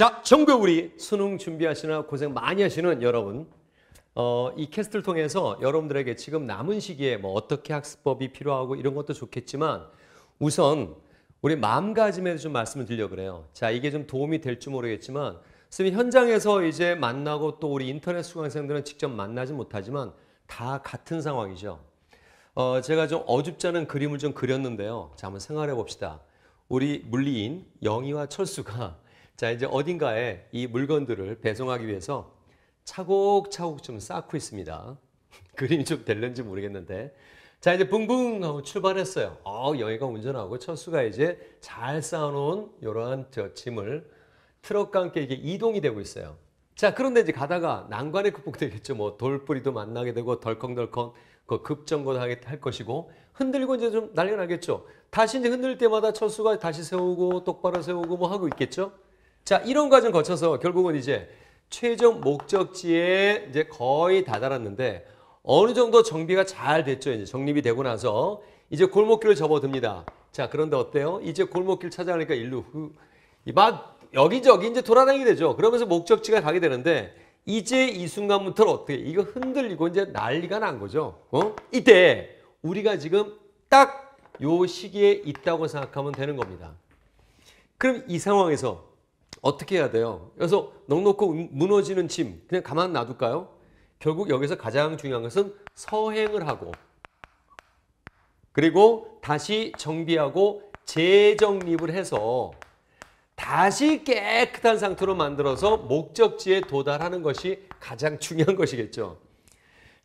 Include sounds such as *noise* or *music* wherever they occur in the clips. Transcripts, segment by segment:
자, 정교 우리 수능 준비하시나 고생 많이 하시는 여러분. 어, 이 캐스트를 통해서 여러분들에게 지금 남은 시기에 뭐 어떻게 학습법이 필요하고 이런 것도 좋겠지만 우선 우리 마음가짐에 좀 말씀을 드려고 그래요. 자, 이게 좀 도움이 될지 모르겠지만 선생님 현장에서 이제 만나고 또 우리 인터넷 수강생들은 직접 만나지 못하지만 다 같은 상황이죠. 어, 제가 좀어줍잖은 그림을 좀 그렸는데요. 자, 한번 생활해 봅시다. 우리 물리인 영희와 철수가 자, 이제 어딘가에 이 물건들을 배송하기 위해서 차곡차곡 좀 쌓고 있습니다. *laughs* 그림이 좀 될는지 모르겠는데. 자, 이제 붕붕 하고 출발했어요. 어, 여기가 운전하고 철수가 이제 잘 쌓아놓은 이러한 저 짐을 트럭과 함께 이게 이동이 되고 있어요. 자, 그런데 이제 가다가 난관에 극복되겠죠. 뭐 돌뿌리도 만나게 되고 덜컹덜컹 그 급정거 하게 할 것이고 흔들고 이제 좀 난리가 나겠죠. 다시 이제 흔들 때마다 철수가 다시 세우고 똑바로 세우고 뭐 하고 있겠죠. 자, 이런 과정 거쳐서 결국은 이제 최종 목적지에 이제 거의 다 달았는데 어느 정도 정비가 잘 됐죠. 이제 정립이 되고 나서 이제 골목길을 접어듭니다. 자, 그런데 어때요? 이제 골목길 찾아가니까 일로 후, 막 여기저기 이제 돌아다니게 되죠. 그러면서 목적지가 가게 되는데 이제 이 순간부터 어떻게 이거 흔들리고 이제 난리가 난 거죠. 어? 이때 우리가 지금 딱 요 시기에 있다고 생각하면 되는 겁니다. 그럼 이 상황에서 어떻게 해야 돼요? 그래서 넉넉고 무너지는 짐 그냥 가만 놔둘까요? 결국 여기서 가장 중요한 것은 서행을 하고 그리고 다시 정비하고 재정립을 해서 다시 깨끗한 상태로 만들어서 목적지에 도달하는 것이 가장 중요한 것이겠죠.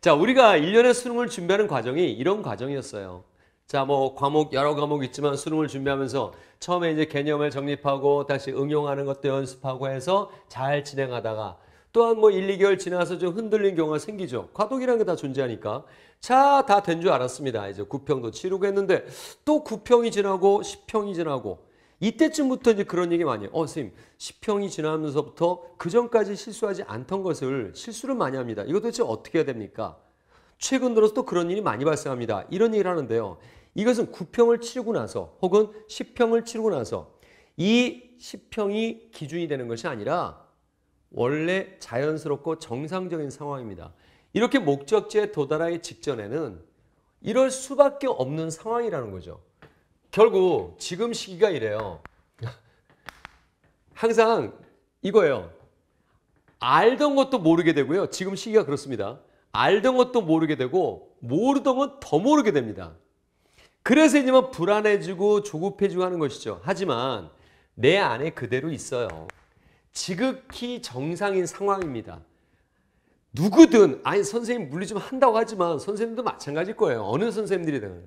자, 우리가 1년의 수능을 준비하는 과정이 이런 과정이었어요. 자, 뭐 과목 여러 과목 있지만 수능을 준비하면서 처음에 이제 개념을 정립하고 다시 응용하는 것도 연습하고 해서 잘 진행하다가 또한 뭐 1, 2개월 지나서 좀 흔들린 경우가 생기죠. 과도기라는 게 다 존재하니까. 자, 다 된 줄 알았습니다. 이제 9평도 치르고 했는데 또 9평이 지나고 10평이 지나고 이때쯤부터 이제 그런 얘기 많이 해요. 어, 선생님, 10평이 지나면서부터 그전까지 실수하지 않던 것을 실수를 많이 합니다. 이거 도대체 어떻게 해야 됩니까? 최근 들어서 또 그런 일이 많이 발생합니다. 이런 얘기를 하는데요. 이것은 9평을 치르고 나서 혹은 10평을 치르고 나서 이 10평이 기준이 되는 것이 아니라 원래 자연스럽고 정상적인 상황입니다. 이렇게 목적지에 도달하기 직전에는 이럴 수밖에 없는 상황이라는 거죠. 결국 지금 시기가 이래요. *laughs* 항상 이거예요. 알던 것도 모르게 되고요. 지금 시기가 그렇습니다. 알던 것도 모르게 되고 모르던 건 더 모르게 됩니다. 그래서 이제만 뭐 불안해지고 조급해지고 하는 것이죠. 하지만 내 안에 그대로 있어요. 지극히 정상인 상황입니다. 누구든 아니 선생님 물리 좀 한다고 하지만 선생님도 마찬가지일 거예요. 어느 선생님들이든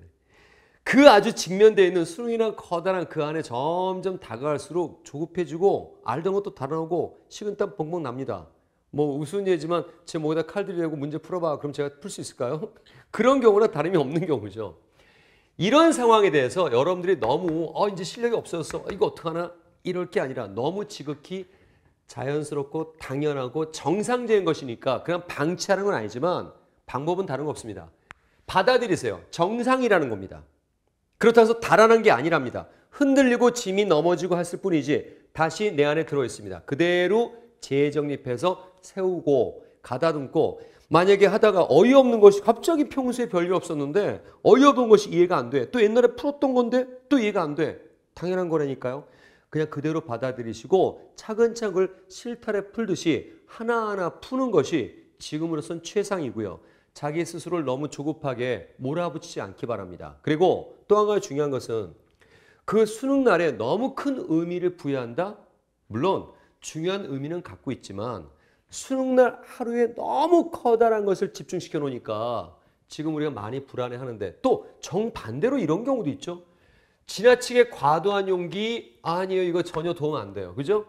그 아주 직면되어 있는 수능이란 커다란 그 안에 점점 다가갈수록 조급해지고 알던 것도 달아고 식은땀 벙벙 납니다. 뭐 우스운이지만 제 목에다 칼 들이대고 문제 풀어봐. 그럼 제가 풀 수 있을까요? *laughs* 그런 경우나 다름이 없는 경우죠. 이런 상황에 대해서 여러분들이 너무 어 이제 실력이 없어졌어. 어, 이거 어떡하나? 이럴 게 아니라 너무 지극히 자연스럽고 당연하고 정상적인 것이니까 그냥 방치하는 건 아니지만 방법은 다른 거 없습니다. 받아들이세요. 정상이라는 겁니다. 그렇다고 해서 달아난 게 아니랍니다. 흔들리고 짐이 넘어지고 했을 뿐이지 다시 내 안에 들어 있습니다. 그대로 재정립해서 세우고 가다듬고 만약에 하다가 어이없는 것이 갑자기 평소에 별일 없었는데 어이없는 것이 이해가 안 돼. 또 옛날에 풀었던 건데 또 이해가 안 돼. 당연한 거라니까요. 그냥 그대로 받아들이시고 차근차근 실타래 풀듯이 하나하나 푸는 것이 지금으로선 최상이고요. 자기 스스로를 너무 조급하게 몰아붙이지 않기 바랍니다. 그리고 또 한 가지 중요한 것은 그 수능 날에 너무 큰 의미를 부여한다? 물론 중요한 의미는 갖고 있지만 수능날 하루에 너무 커다란 것을 집중시켜 놓으니까 지금 우리가 많이 불안해하는데 또 정반대로 이런 경우도 있죠. 지나치게 과도한 용기 아니에요. 이거 전혀 도움 안 돼요. 그죠?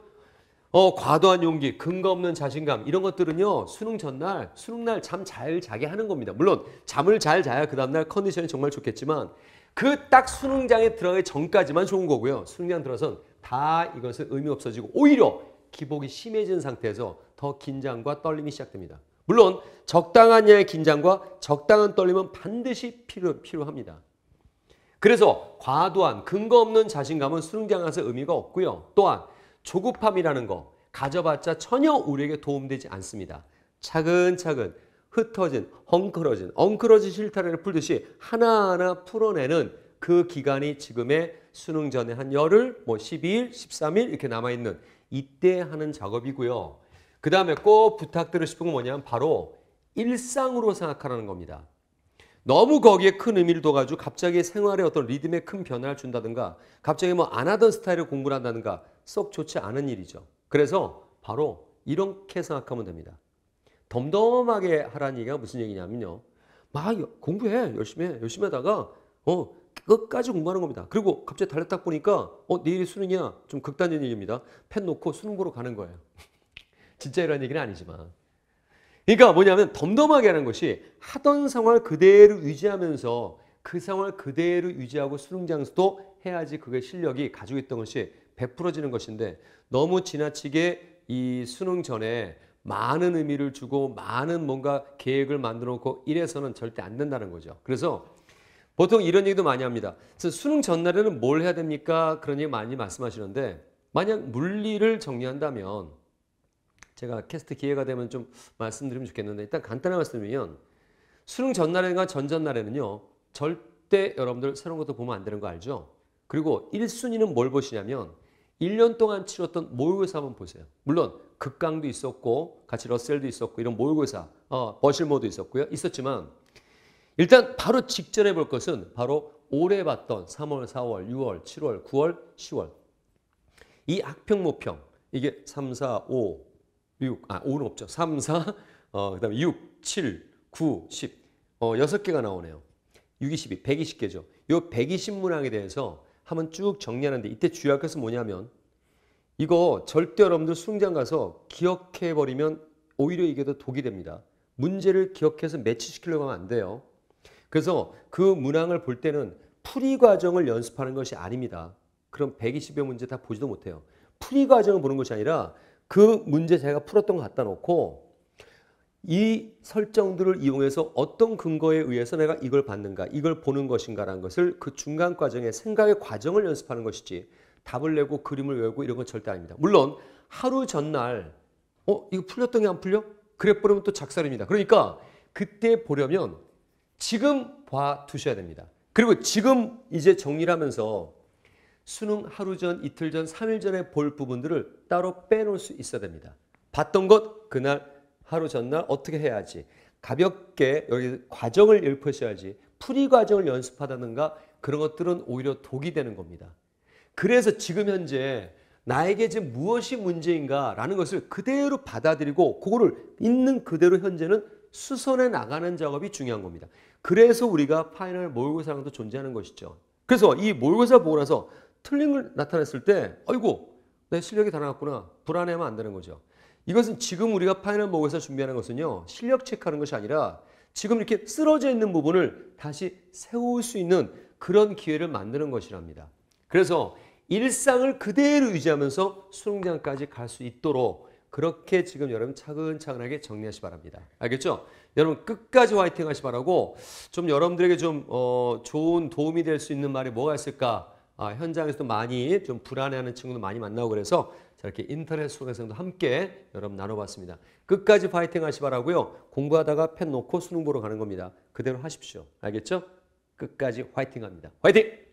어, 과도한 용기, 근거 없는 자신감 이런 것들은요. 수능 전날, 수능 날 잠 잘 자게 하는 겁니다. 물론 잠을 잘 자야 그 다음 날 컨디션이 정말 좋겠지만 그 딱 수능장에 들어가기 전까지만 좋은 거고요. 수능장 들어선 다 이것은 의미 없어지고 오히려 기복이 심해진 상태에서 더 긴장과 떨림이 시작됩니다. 물론 적당한 양의 긴장과 적당한 떨림은 반드시 필요, 필요합니다. 그래서 과도한 근거 없는 자신감은 수능장에서 의미가 없고요. 또한 조급함이라는 거 가져봤자 전혀 우리에게 도움되지 않습니다. 차근차근 흩어진, 헝클어진, 엉클어진 실타래를 풀듯이 하나하나 풀어내는 그 기간이 지금의 수능 전에 한 열흘, 뭐 12일, 13일 이렇게 남아있는 이때 하는 작업이고요. 그 다음에 꼭 부탁드리고 싶은 건 뭐냐면 바로 일상으로 생각하라는 겁니다. 너무 거기에 큰 의미를 둬가지고 갑자기 생활에 어떤 리듬에 큰 변화를 준다든가 갑자기 뭐 안 하던 스타일을 공부를 한다든가 썩 좋지 않은 일이죠. 그래서 바로 이렇게 생각하면 됩니다. 덤덤하게 하라는 얘기가 무슨 얘기냐면요. 막 공부해 열심히 해 열심히 하다가 어 끝까지 공부하는 겁니다. 그리고 갑자기 달려 딱 보니까 어 내일이 수능이야. 좀 극단적인 얘기입니다. 펜 놓고 수능 보러 가는 거예요. *laughs* 진짜 이런 얘기는 아니지만. 그러니까 뭐냐면 덤덤하게 하는 것이 하던 상황을 그대로 유지하면서 그 상황을 그대로 유지하고 수능 장수도 해야지 그게 실력이 가지고 있던 것이 베풀어지는 것인데 너무 지나치게 이 수능 전에 많은 의미를 주고 많은 뭔가 계획을 만들어 놓고 이래서는 절대 안 된다는 거죠. 그래서 보통 이런 얘기도 많이 합니다. 수능 전날에는 뭘 해야 됩니까? 그런 얘기 많이 말씀하시는데 만약 물리를 정리한다면 제가 캐스트 기회가 되면 좀 말씀드리면 좋겠는데 일단 간단한 말씀이면 수능 전날에나 전전날에는요 절대 여러분들 새로운 것도 보면 안 되는 거 알죠? 그리고 1순위는 뭘 보시냐면 1년 동안 치렀던 모의고사 한번 보세요. 물론 극강도 있었고 같이 러셀도 있었고 이런 모의고사 어, 버실모도 있었고요. 있었지만 일단 바로 직전에 볼 것은 바로 올해 봤던 3월, 4월, 6월, 7월, 9월, 10월. 이 악평, 모평. 이게 3, 4, 5, 6. 아, 5는 없죠. 3, 4, 어, 그 다음에 6, 7, 9, 10. 어, 6개가 나오네요. 6, 22, 120개죠. 이 120문항에 대해서 한번 쭉 정리하는데 이때 주의할 것은 뭐냐면 이거 절대 여러분들 수능장 가서 기억해버리면 오히려 이게 더 독이 됩니다. 문제를 기억해서 매치시키려고 하면 안 돼요. 그래서 그 문항을 볼 때는 풀이 과정을 연습하는 것이 아닙니다. 그럼 120여 문제 다 보지도 못해요. 풀이 과정을 보는 것이 아니라 그 문제 제가 풀었던 거 갖다 놓고 이 설정들을 이용해서 어떤 근거에 의해서 내가 이걸 받는가, 이걸 보는 것인가라는 것을 그 중간 과정의 생각의 과정을 연습하는 것이지 답을 내고 그림을 외우고 이런 건 절대 아닙니다. 물론 하루 전날 어 이거 풀렸던 게 안 풀려? 그래 버리면또 작살입니다. 그러니까 그때 보려면 지금 봐 두셔야 됩니다. 그리고 지금 이제 정리를 하면서 수능 하루 전, 이틀 전, 3일 전에 볼 부분들을 따로 빼놓을 수 있어야 됩니다. 봤던 것 그날 하루 전날 어떻게 해야지 가볍게 여기 과정을 읊으셔야지 풀이 과정을 연습하다든가 그런 것들은 오히려 독이 되는 겁니다. 그래서 지금 현재 나에게 지금 무엇이 문제인가라는 것을 그대로 받아들이고 그거를 있는 그대로 현재는 수선해 나가는 작업이 중요한 겁니다. 그래서 우리가 파이널 모의고사랑도 존재하는 것이죠. 그래서 이 모의고사 보고 나서 틀린걸 나타냈을 때 아이고 내 실력이 다 나갔구나 불안해하면 안 되는 거죠. 이것은 지금 우리가 파이널 모의고사 준비하는 것은요. 실력 체크하는 것이 아니라 지금 이렇게 쓰러져 있는 부분을 다시 세울 수 있는 그런 기회를 만드는 것이랍니다. 그래서 일상을 그대로 유지하면서 수능장까지 갈 수 있도록 그렇게 지금 여러분 차근차근하게 정리하시 바랍니다. 알겠죠? 여러분 끝까지 화이팅 하시 바라고 좀 여러분들에게 좀 어, 좋은 도움이 될 수 있는 말이 뭐가 있을까? 아, 현장에서도 많이 좀 불안해하는 친구도 많이 만나고 그래서 이렇게 인터넷 수강생도 함께 여러분 나눠봤습니다. 끝까지 파이팅 하시 바라고요. 공부하다가 펜 놓고 수능 보러 가는 겁니다. 그대로 하십시오. 알겠죠? 끝까지 화이팅 합니다. 화이팅!